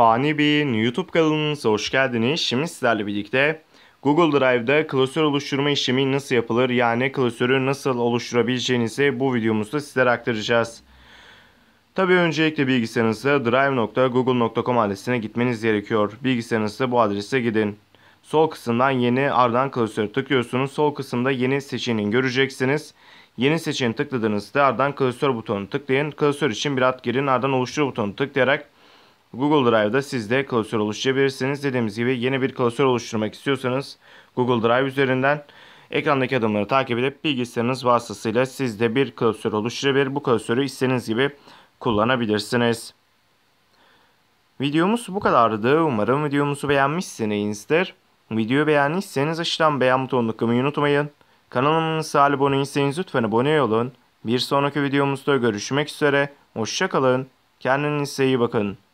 Fani Bey'in YouTube kanalınıza hoş geldiniz. Şimdi sizlerle birlikte Google Drive'da klasör oluşturma işlemi nasıl yapılır yani klasörü nasıl oluşturabileceğinizi bu videomuzda sizlere aktaracağız. Tabi öncelikle bilgisayarınızda drive.google.com adresine gitmeniz gerekiyor. Bilgisayarınızda bu adrese gidin. Sol kısımdan yeni ardından klasörü tıklıyorsunuz. Sol kısımda yeni seçeneğini göreceksiniz. Yeni seçeneği tıkladığınızda ardından klasör butonunu tıklayın. Klasör için bir ad girin ardından oluştur butonunu tıklayarak Google Drive'da siz de klasör oluşturabilirsiniz. Dediğimiz gibi yeni bir klasör oluşturmak istiyorsanız Google Drive üzerinden ekrandaki adımları takip edip bilgisayarınız vasıtasıyla siz de bir klasör oluşturabilir. Bu klasörü istediğiniz gibi kullanabilirsiniz. Videomuz bu kadardı. Umarım videomuzu beğenmişsinizdir. Videoyu beğendiyseniz aşağıdan beğen butonunu tıklamayı unutmayın. Kanalımıza abone değilseniz lütfen abone olun. Bir sonraki videomuzda görüşmek üzere. Hoşçakalın. Kendinize iyi bakın.